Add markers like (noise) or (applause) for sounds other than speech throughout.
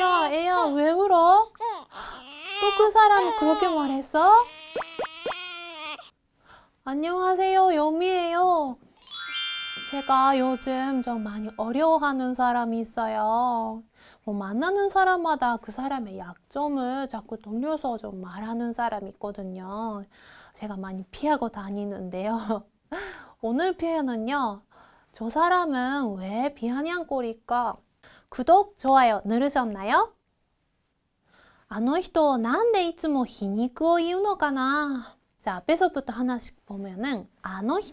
야, 애야, 왜 울어? 또 그 사람이 그렇게 말했어? 안녕하세요, 여미예요. 제가 요즘 좀 많이 어려워하는 사람이 있어요. 뭐 만나는 사람마다 그 사람의 약점을 자꾸 돌려서 좀 말하는 사람이 있거든요. 제가 많이 피하고 다니는데요. (laughs) 오늘 피해는요. 저 사람은 왜 비아냥거릴까? 구독, 좋아요 누르셨나요? 아 노히토 난데 이츠모 히니쿠 이우노가나 자 앞에서부터 하나씩 보면은 아노히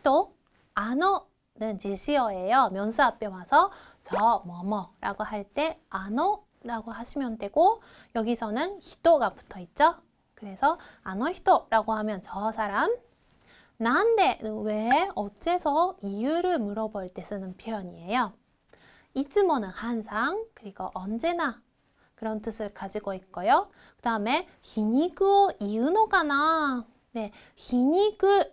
아노는 지시어예요. 면사 앞에 와서 저 뭐뭐라고 할 때 아노라고 하시면 되고 여기서는 히토가 붙어 있죠. 그래서 아노히라고 하면 저 사람 난데 왜 어째서 이유를 물어볼 때 쓰는 표현이에요. 이츠모는 항상 그리고 언제나 그런 뜻을 가지고 있고요. 그 다음에 히니그오 이유노가나 네, 히니그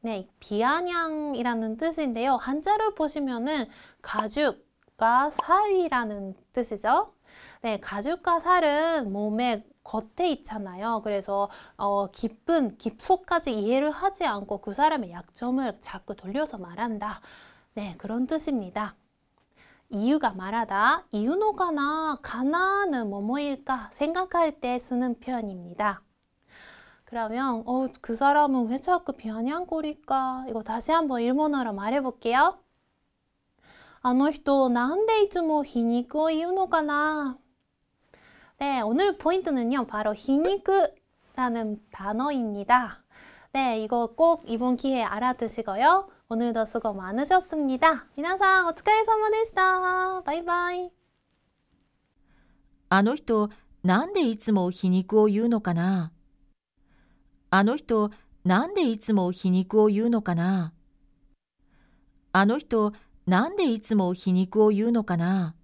네, 비아냥이라는 뜻인데요. 한자를 보시면은 가죽과 살이라는 뜻이죠. 네, 가죽과 살은 몸의 겉에 있잖아요. 그래서 어, 깊은 깊숙까지 이해를 하지 않고 그 사람의 약점을 자꾸 돌려서 말한다. 네, 그런 뜻입니다. 이유가 말하다, 이유노가나, 가나는 뭐뭐일까 생각할 때 쓰는 표현입니다. 그러면 어, 그 사람은 왜 자꾸 비아냥거릴까? 이거 다시 한번 일본어로 말해볼게요. あの人なんでいつも皮肉を言うのかな? 네, 오늘 포인트는요. 바로 히니크라는 단어입니다. 네, 이거 꼭 이번 기회에 알아두시고요. 오늘도수고많으셨습니다皆さんお疲れ様でしたバイバイあの人、なんでいつも皮肉を言うのかなあの人、なんでいつも皮肉を言うのかなあの人、なんでいつも皮肉を言うのかな